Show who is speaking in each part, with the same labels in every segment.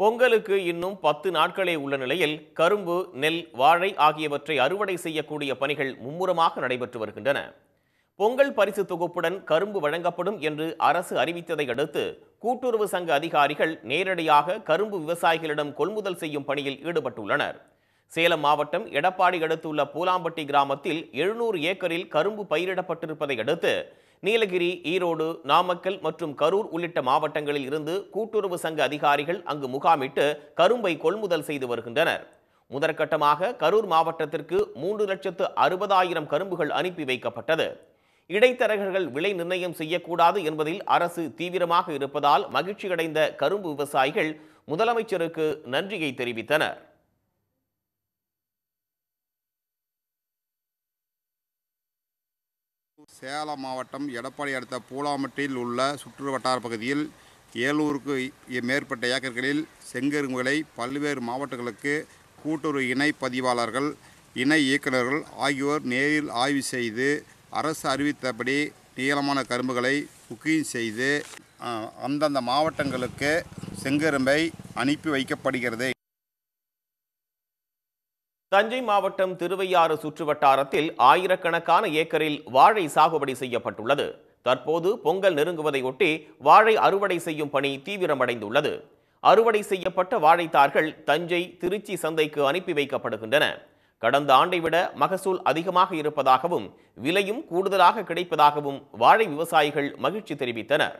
Speaker 1: பொங்கலுக்கு இன்னும் பத்து நாட்களே உள்ள நிலையில் கரும்பு நெல் வாழை ஆகியவற்றை அறுவடை செய்யக்கூடிய பணிகள் மும்முரமாக நடைபெற்று வருகின்றன பொங்கல் பரிசு தொகுப்புடன் கரும்பு வழங்கப்படும் என்று அரசு அறிவித்ததை அடுத்து கூட்டுறவு சங்க அதிகாரிகள் நேரடியாக கரும்பு விவசாயிகளிடம் கொள்முதல் செய்யும் பணியில் ஈடுபட்டுள்ளனர் சேலம் மாவட்டம் எடப்பாடி அடுத்துள்ள பூலாம்பட்டி கிராமத்தில் எழுநூறு ஏக்கரில் கரும்பு பயிரிடப்பட்டிருப்பதை அடுத்து நீலகிரி ஈரோடு நாமக்கல் மற்றும் கரூர் உள்ளிட்ட மாவட்டங்களில் இருந்து கூட்டுறவு சங்க அதிகாரிகள் அங்கு முகாமிட்டு கரும்பை கொள்முதல் செய்து வருகின்றனர் முதற்கட்டமாக கரூர் மாவட்டத்திற்கு மூன்று லட்சத்து அறுபதாயிரம் கரும்புகள் அனுப்பி வைக்கப்பட்டது இடைத்தரகர்கள் விலை நிர்ணயம் செய்யக்கூடாது என்பதில் அரசு தீவிரமாக இருப்பதால் மகிழ்ச்சியடைந்த கரும்பு விவசாயிகள் முதலமைச்சருக்கு நன்றியை தெரிவித்தனர்
Speaker 2: சேலம் மாவட்டம் எடப்பாடி அடுத்த பூலாமட்டில் உள்ள சுற்று வட்டார பகுதியில் ஏழூருக்கு மேற்பட்ட ஏக்கர்களில் செங்கருங்குகளை பல்வேறு மாவட்டங்களுக்கு கூட்டுறவு இணை பதிவாளர்கள் இணை இயக்குநர்கள் ஆகியோர் நேரில் ஆய்வு செய்து அரசு அறிவித்தபடி நீளமான கரும்புகளை குக்கிங் செய்து அந்தந்த மாவட்டங்களுக்கு செங்கரும்பை
Speaker 1: அனுப்பி வைக்கப்படுகிறது தஞ்சை மாவட்டம் திருவையாறு சுற்று வட்டாரத்தில் ஆயிரக்கணக்கான ஏக்கரில் வாழை சாகுபடி செய்யப்பட்டுள்ளது தற்போது பொங்கல் நெருங்குவதையொட்டி வாழை அறுவடை செய்யும் பணி தீவிரமடைந்துள்ளது அறுவடை செய்யப்பட்ட வாழைத்தார்கள் தஞ்சை திருச்சி சந்தைக்கு அனுப்பி வைக்கப்படுகின்றன கடந்த ஆண்டை விட மகசூல் அதிகமாக இருப்பதாகவும் விலையும் கூடுதலாக கிடைப்பதாகவும் வாழை விவசாயிகள் மகிழ்ச்சி தெரிவித்தனர்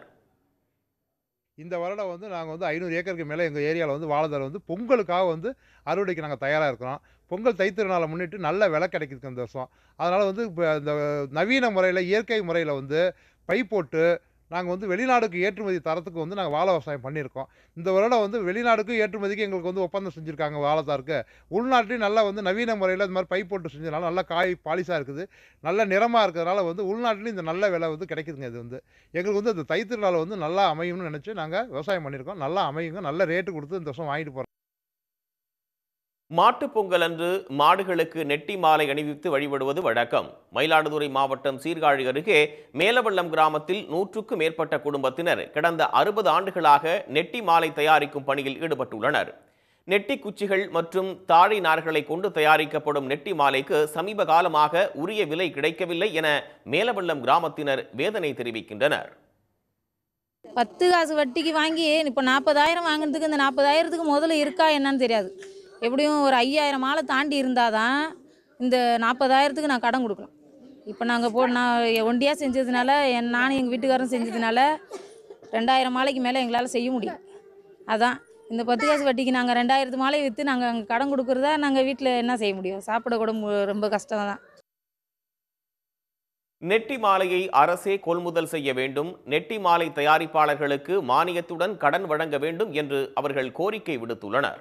Speaker 3: இந்த வருடம் வந்து நாங்கள் வந்து ஐநூறு ஏக்கருக்கு மேலே எங்கள் ஏரியாவில் வந்து வாழைத்தார் வந்து பொங்கலுக்காக வந்து அறுவடைக்கு நாங்கள் தயாராக இருக்கிறோம் பொங்கல் தைத்திருநாளை முன்னிட்டு நல்ல விலை கிடைக்கிறதுக்கு இந்த வருஷம் அதனால் வந்து இப்போ இந்த நவீன முறையில் இயற்கை முறையில் வந்து பை போட்டு நாங்கள் வந்து வெளிநாடுக்கு ஏற்றுமதி தரத்துக்கு வந்து நாங்கள் வாழை விவசாயம் பண்ணியிருக்கோம் இந்த வருடம் வந்து வெளிநாடுக்கும் ஏற்றுமதிக்கு எங்களுக்கு வந்து ஒப்பந்தம் செஞ்சுருக்காங்க வாழைத்தாருக்கு உள்நாட்டிலையும் நல்லா வந்து நவீன முறையில் இந்த மாதிரி பை போட்டு செஞ்சதுனால நல்லா காய் பாலிசாக இருக்குது நல்ல நிறமாக இருக்கிறதுனால வந்து உள்நாட்டிலையும் இந்த நல்ல விலை வந்து கிடைக்குதுங்க இது வந்து எங்களுக்கு வந்து இந்த தைத்திருநாள் வந்து நல்லா அமையும்னு நினச்சி நாங்கள் விவசாயம் பண்ணியிருக்கோம் நல்லா அமையுங்க நல்ல ரேட்டு கொடுத்து இந்த வருஷம் வாங்கிட்டு போகிறோம்
Speaker 1: மாட்டுப் பொங்கல் அன்று மாடுகளுக்கு நெட்டி மாலை அணிவித்து வழிபடுவது வழக்கம் மயிலாடுதுறை மாவட்டம் சீர்காழி அருகே மேலவள்ளம் கிராமத்தில் நூற்றுக்கும் மேற்பட்ட குடும்பத்தினர் கடந்த அறுபது ஆண்டுகளாக நெட்டி மாலை தயாரிக்கும் பணியில் ஈடுபட்டுள்ளனர் நெட்டி குச்சிகள் மற்றும் தாழை நார்களை கொண்டு தயாரிக்கப்படும் நெட்டி மாலைக்கு சமீப காலமாக உரிய விலை கிடைக்கவில்லை என மேலவள்ளம் கிராமத்தினர் வேதனை தெரிவிக்கின்றனர்
Speaker 4: பத்து காசு வட்டிக்கு வாங்கி இப்போ நாற்பதாயிரம் வாங்கினதுக்கு இந்த நாற்பதாயிரத்துக்கு முதல்ல இருக்கா என்னன்னு தெரியாது எப்படியும் ஒரு ஐயாயிரம் மாலை தாண்டி இருந்தால் தான் இந்த நாற்பதாயிரத்துக்கு நான் கடன் கொடுக்கலாம் இப்போ நாங்கள் போ நான் ஒண்டியாக செஞ்சதுனால என் நானும் எங்கள் வீட்டுக்காரரும் செஞ்சதுனால ரெண்டாயிரம் மாலைக்கு மேலே எங்களால் செய்ய முடியும் அதான் இந்த பத்து காசு வட்டிக்கு நாங்கள் ரெண்டாயிரத்து மாலை விற்று நாங்கள் அங்கே கடன் கொடுக்குறதா நாங்கள் வீட்டில் என்ன செய்ய முடியும் சாப்பிட கூட ரொம்ப கஷ்டம் தான்
Speaker 1: நெட்டி மாலையை அரசே கொள்முதல் செய்ய வேண்டும் நெட்டி மாலை தயாரிப்பாளர்களுக்கு மானியத்துடன் கடன் வழங்க வேண்டும் என்று அவர்கள் கோரிக்கை விடுத்துள்ளனர்